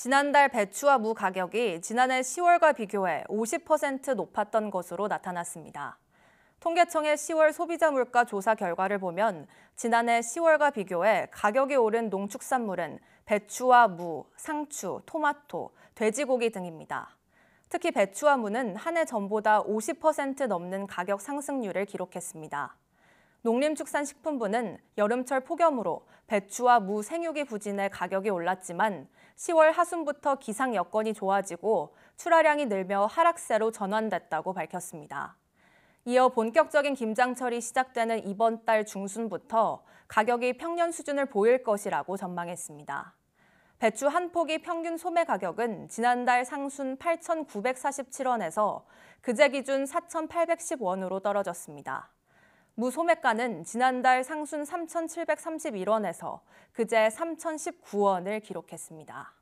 지난달 배추와 무 가격이 지난해 10월과 비교해 50% 높았던 것으로 나타났습니다. 통계청의 10월 소비자 물가 조사 결과를 보면 지난해 10월과 비교해 가격이 오른 농축산물은 배추와 무, 상추, 토마토, 돼지고기 등입니다. 특히 배추와 무는 한 해 전보다 50% 넘는 가격 상승률을 기록했습니다. 농림축산식품부는 여름철 폭염으로 배추와 무 생육이 부진해 가격이 올랐지만 10월 하순부터 기상 여건이 좋아지고 출하량이 늘며 하락세로 전환됐다고 밝혔습니다. 이어 본격적인 김장철이 시작되는 이번 달 중순부터 가격이 평년 수준을 보일 것이라고 전망했습니다. 배추 한 포기 평균 소매 가격은 지난달 상순 8,947원에서 그제 기준 4,810원으로 떨어졌습니다. 무소매가는 지난달 상순 3,731원에서 그제 3,019원을 기록했습니다.